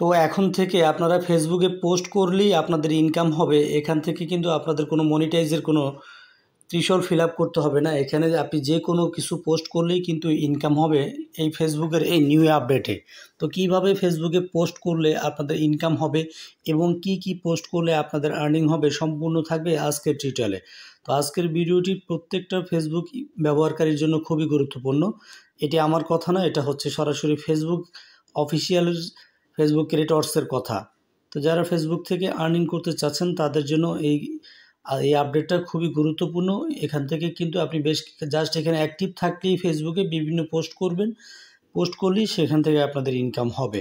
তো এখন থেকে আপনারা ফেসবুকে পোস্ট করলেই আপনাদের ইনকাম হবে এখান থেকে কিন্তু আপনাদের কোনো মনিটাইজের কোনো ত্রিশল ফিল করতে হবে না এখানে আপনি যে কোনো কিছু পোস্ট করলেই কিন্তু ইনকাম হবে এই ফেসবুকের এই নিউ আপডেটে তো কিভাবে ফেসবুকে পোস্ট করলে আপনাদের ইনকাম হবে এবং কি কি পোস্ট করলে আপনাদের আর্নিং হবে সম্পূর্ণ থাকবে আজকের টিউটোরিয়ালে তো আজকের ভিডিওটি প্রত্যেকটা ফেসবুক ব্যবহারকারীর জন্য খুবই গুরুত্বপূর্ণ এটি আমার কথা না এটা হচ্ছে সরাসরি ফেসবুক অফিসিয়ালের ফেসবুক ক্রিয়েটর্সের কথা তো যারা ফেসবুক থেকে আর্নিং করতে চাচ্ছেন তাদের জন্য এই এই আপডেটটা খুবই গুরুত্বপূর্ণ এখান থেকে কিন্তু আপনি বেশ জাস্ট এখানে অ্যাক্টিভ থাকলেই ফেসবুকে বিভিন্ন পোস্ট করবেন পোস্ট করলেই সেখান থেকে আপনাদের ইনকাম হবে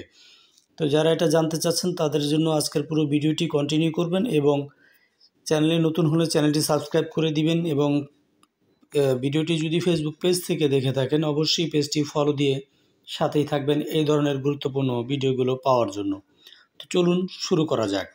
তো যারা এটা জানতে চাচ্ছেন তাদের জন্য আজকের পুরো ভিডিওটি কন্টিনিউ করবেন এবং চ্যানেলে নতুন হলে চ্যানেলটি সাবস্ক্রাইব করে দিবেন এবং ভিডিওটি যদি ফেসবুক পেজ থেকে দেখে থাকেন অবশ্যই পেজটি ফলো দিয়ে সাথেই থাকবেন এই ধরনের গুরুত্বপূর্ণ ভিডিওগুলো পাওয়ার জন্য তো চলুন শুরু করা যাক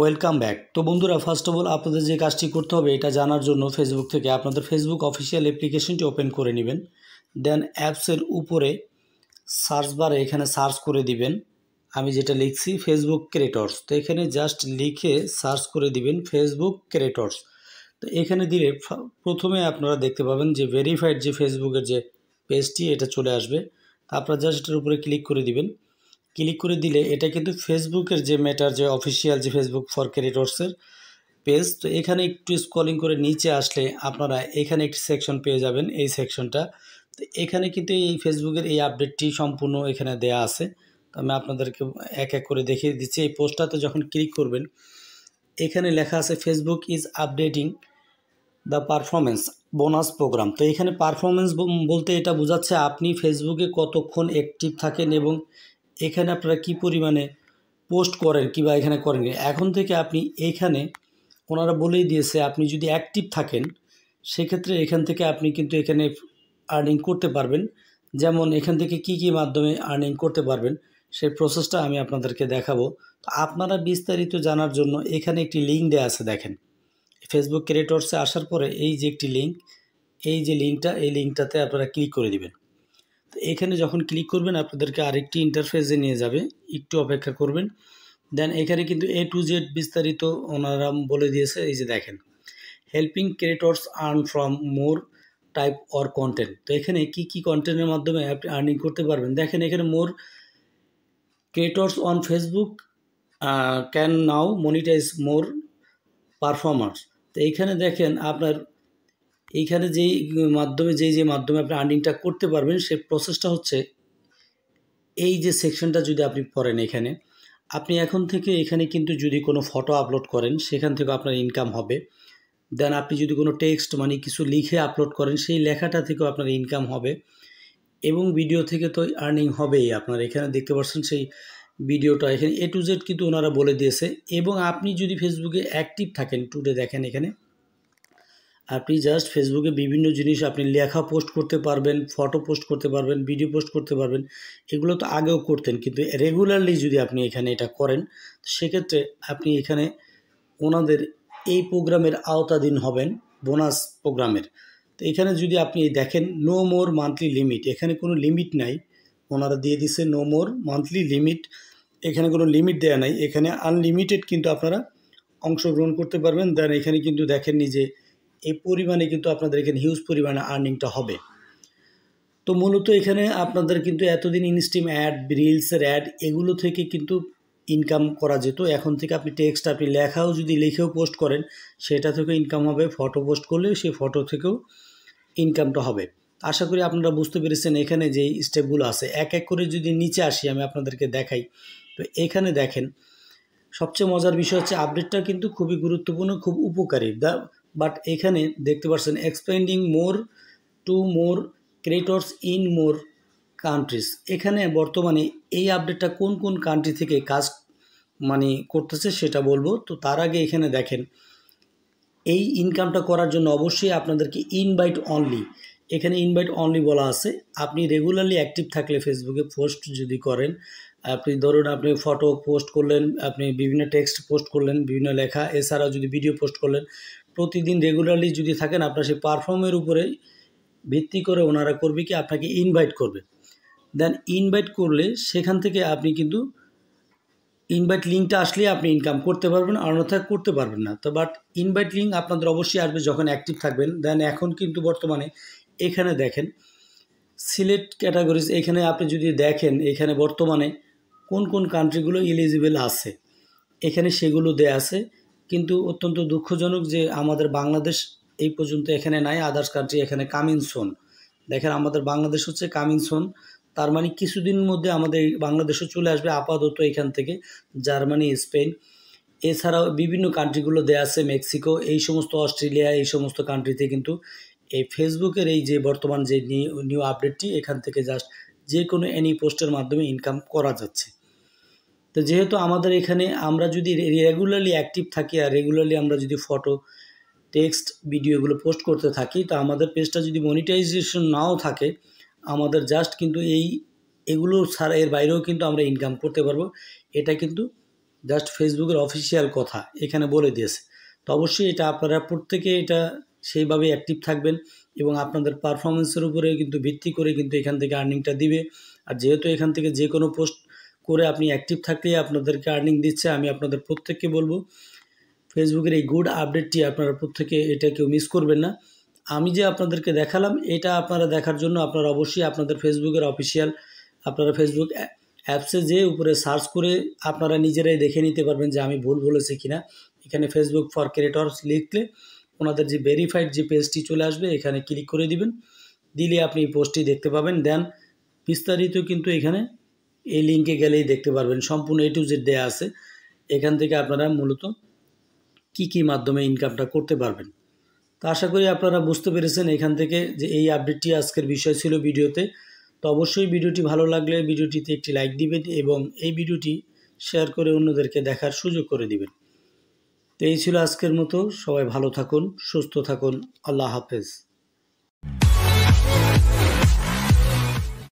ওয়েলকাম ব্যাক তো বন্ধুরা ফার্স্ট অফ অল আপনাদের যে কাজটি করতে হবে এটা জানার জন্য ফেসবুক থেকে আপনাদের ফেসবুক অফিসিয়াল অ্যাপ্লিকেশনটি ওপেন করে নেবেন দেন অ্যাপসের উপরে সার্চ বারে এখানে সার্চ করে দিবেন আমি যেটা লিখছি ফেসবুক ক্রিয়েটর্স তো এখানে জাস্ট লিখে সার্চ করে দিবেন ফেসবুক ক্রিয়েটর্স তো এখানে দিলে প্রথমে আপনারা দেখতে পাবেন যে ভেরিফাইড যে ফেসবুকের যে পেজটি এটা চলে আসবে আপনারা জাস্ট এটার উপরে ক্লিক করে দিবেন ক্লিক করে দিলে এটা কিন্তু ফেসবুকের যে মেটার যে অফিসিয়াল যে ফেসবুক ফর ক্রিয়েটর্সের পেজ তো এখানে একটু স্কলিং করে নিচে আসলে আপনারা এখানে একটি সেকশন পেয়ে যাবেন এই সেকশনটা তো এখানে কিন্তু এই ফেসবুকের এই আপডেটটি সম্পূর্ণ এখানে দেয়া আছে তো আমি আপনাদেরকে এক এক করে দেখিয়ে দিচ্ছি এই পোস্টটাতে যখন ক্লিক করবেন এখানে লেখা আছে Facebook is updating the performance bonus program তো এখানে পারফরমেন্স বলতে এটা বোঝাচ্ছে আপনি ফেসবুকে কতক্ষণ অ্যাক্টিভ থাকেন এবং এখানে আপনারা কি পরিমাণে পোস্ট করেন কিংবা এখানে করেন এখন থেকে আপনি এখানে ওনারা বলেই দিয়েছে আপনি যদি অ্যাক্টিভ থাকেন সেক্ষেত্রে এখান থেকে আপনি কিন্তু এখানে আর্নিং করতে পারবেন যেমন এখান থেকে কি কি মাধ্যমে আর্নিং করতে পারবেন সেই প্রসেসটা আমি আপনাদেরকে দেখাবো তো আপনারা বিস্তারিত জানার জন্য এখানে একটি লিঙ্ক দেওয়া আছে দেখেন ফেসবুক ক্রিয়েটর্সে আসার পরে এই যে একটি লিঙ্ক এই যে লিঙ্কটা এই লিঙ্কটাতে আপনারা ক্লিক করে দিবেন তো এখানে যখন ক্লিক করবেন আপনাদেরকে আরেকটি ইন্টারফেসে নিয়ে যাবে একটু অপেক্ষা করবেন দেন এখানে কিন্তু এ টু জেড বিস্তারিত ওনারা বলে দিয়েছে এই যে দেখেন helping creators earn from more type or content তো এখানে কি কি কন্টেন্টের মাধ্যমে আপনি আর্নিং করতে পারবেন দেখেন এখানে মোর creators on facebook uh, can now monetize more performers তো এইখানে দেখেন আপনার এইখানে যেই মাধ্যমে যেই যে মাধ্যমে আপনি আর্নিংটা করতে পারবেন সেই প্রসেসটা হচ্ছে এই যে সেকশনটা যদি আপনি পড়েন এখানে আপনি এখন থেকে এখানে কিন্তু যদি কোনো ফটো আপলোড করেন সেখান থেকে আপনার ইনকাম হবে দেন আপনি যদি কোনো টেক্সট মানে কিছু লিখে আপলোড করেন সেই লেখাটা থেকেও আপনার ইনকাম হবে এবং ভিডিও থেকে তো আর্নিং হবেই আপনার এখানে দেখতে পাচ্ছেন সেই ভিডিওটা এখানে এ টু জেড কিন্তু ওনারা বলে দিয়েছে এবং আপনি যদি ফেসবুকে অ্যাক্টিভ থাকেন টুডে দেখেন এখানে আপনি জাস্ট ফেসবুকে বিভিন্ন জিনিস আপনি লেখা পোস্ট করতে পারবেন ফটো পোস্ট করতে পারবেন ভিডিও পোস্ট করতে পারবেন এগুলো তো আগেও করতেন কিন্তু রেগুলারলি যদি আপনি এখানে এটা করেন সেক্ষেত্রে আপনি এখানে ওনাদের এই প্রোগ্রামের আওতাধীন হবেন বোনাস প্রোগ্রামের তো এখানে যদি আপনি দেখেন নো মোর মান্থলি লিমিট এখানে কোনো লিমিট নাই ওনারা দিয়ে দিছে নো মোর মান্থলি লিমিট এখানে কোনো লিমিট দেয়া নাই এখানে আনলিমিটেড কিন্তু আপনারা অংশগ্রহণ করতে পারবেন দেন এখানে কিন্তু দেখেননি যে এই পরিমাণে কিন্তু আপনাদের এখানে হিউজ পরিমাণে আর্নিংটা হবে তো মূলত এখানে আপনাদের কিন্তু এতদিন ইনস্টিম অ্যাড রিলসের অ্যাড এগুলো থেকে কিন্তু ইনকাম করা যেত এখন থেকে আপনি টেক্সট আপনি লেখাও যদি লিখেও পোস্ট করেন সেটা থেকেও ইনকাম হবে ফটো পোস্ট করলেও সেই ফটো থেকেও ইনকামটা হবে আশা করি আপনারা বুঝতে পেরেছেন এখানে যে স্টেপগুলো আছে এক এক করে যদি নিচে আসি আমি আপনাদেরকে দেখাই তো এখানে দেখেন সবচেয়ে মজার বিষয় হচ্ছে আপডেটটা কিন্তু খুবই গুরুত্বপূর্ণ খুব উপকারী দা বাট এখানে দেখতে পাচ্ছেন expanding more to more creators in more countries এখানে বর্তমানে এই আপডেটটা কোন কোন কান্ট্রি থেকে কাজ মানে করতেছে সেটা বলবো তো তার আগে এখানে দেখেন এই ইনকামটা করার জন্য অবশ্যই আপনাদেরকে ইনভাইট অনলি এখানে ইনভাইট অনলি বলা আছে আপনি রেগুলারলি অ্যাক্টিভ থাকলে ফেসবুকে পোস্ট যদি করেন আপনি ধরুন আপনি ফটো পোস্ট করলেন আপনি বিভিন্ন টেক্সট পোস্ট করলেন বিভিন্ন লেখা এছাড়াও যদি ভিডিও পোস্ট করলেন প্রতিদিন রেগুলারলি যদি থাকেন আপনার সেই পারফর্মের উপরে ভিত্তি করে ওনারা করবে কি আপনাকে ইনভাইট করবে দেন ইনভাইট করলে সেখান থেকে আপনি কিন্তু ইনভাইট লিঙ্কটা আসলে আপনি ইনকাম করতে পারবেন আর অন্যথায় করতে পারবেন না তো বাট ইনভাইট লিঙ্ক আপনাদের অবশ্যই আসবে যখন অ্যাক্টিভ থাকবেন দেন এখন কিন্তু বর্তমানে এখানে দেখেন সিলেক্ট ক্যাটাগরিজ এখানে আপনি যদি দেখেন এখানে বর্তমানে কোন কোন কান্ট্রিগুলো এলিজিবেল আছে এখানে সেগুলো দেয়া আছে কিন্তু অত্যন্ত দুঃখজনক যে আমাদের বাংলাদেশ এই পর্যন্ত এখানে নাই আদার্স কান্ট্রি এখানে সোন দেখেন আমাদের বাংলাদেশ হচ্ছে সোন তার মানে কিছুদিন মধ্যে আমাদের বাংলাদেশে চলে আসবে আপাতত এখান থেকে জার্মানি স্পেন এছাড়াও বিভিন্ন কান্ট্রিগুলো দেয়া আছে মেক্সিকো এই সমস্ত অস্ট্রেলিয়া এই সমস্ত কান্ট্রিতে কিন্তু এই ফেসবুকের এই যে বর্তমান যে নিউ আপডেটটি এখান থেকে জাস্ট যে কোনো এনি পোস্টের মাধ্যমে ইনকাম করা যাচ্ছে তো যেহেতু আমাদের এখানে আমরা যদি রেগুলারলি অ্যাক্টিভ থাকি আর রেগুলারলি আমরা যদি ফটো টেক্সট ভিডিওগুলো পোস্ট করতে থাকি তো আমাদের পেজটা যদি মনিটাইজেশন নাও থাকে আমাদের জাস্ট কিন্তু এই এগুলো ছাড়া এর বাইরেও কিন্তু আমরা ইনকাম করতে পারবো এটা কিন্তু জাস্ট ফেসবুকের অফিসিয়াল কথা এখানে বলে দিয়েছে তো অবশ্যই এটা আপনারা প্রত্যেকে এটা সেইভাবে অ্যাক্টিভ থাকবেন এবং আপনাদের পারফরমেন্সের উপরে কিন্তু ভিত্তি করে কিন্তু এখান থেকে আর্নিংটা দিবে আর যেহেতু এখান থেকে যে কোনো পোস্ট করে আপনি অ্যাক্টিভ থাকলে আপনাদেরকে আর্নিং দিচ্ছে আমি আপনাদের প্রত্যেককে বলবো ফেসবুকের এই গুড আপডেটটি আপনারা প্রত্যেকে এটা কেউ মিস করবেন না আমি যে আপনাদেরকে দেখালাম এটা আপনারা দেখার জন্য আপনারা অবশ্যই আপনাদের ফেসবুকের অফিসিয়াল আপনারা ফেসবুক অ্যাপসে যে উপরে সার্চ করে আপনারা নিজেরাই দেখে নিতে পারবেন যে আমি ভুল বলেছি কিনা এখানে ফেসবুক ফর ক্রিয়েটর্স লিখলে ওনাদের যে ভেরিফাইড যে পেজটি চলে আসবে এখানে ক্লিক করে দিবেন দিলে আপনি এই পোস্টটি দেখতে পাবেন দেন বিস্তারিত কিন্তু এখানে এই লিঙ্কে গেলেই দেখতে পারবেন সম্পূর্ণ এ টু জেড দেয়া আছে এখান থেকে আপনারা মূলত কি কি মাধ্যমে ইনকামটা করতে পারবেন তো আশা করি আপনারা বুঝতে পেরেছেন এখান থেকে যে এই আপডেটটি আজকের বিষয় ছিল ভিডিওতে তো অবশ্যই ভিডিওটি ভালো লাগলে ভিডিওটিতে একটি লাইক দিবেন এবং এই ভিডিওটি শেয়ার করে অন্যদেরকে দেখার সুযোগ করে দিবেন তো এই ছিল আজকের মতো সবাই ভালো থাকুন সুস্থ থাকুন আল্লাহ হাফেজ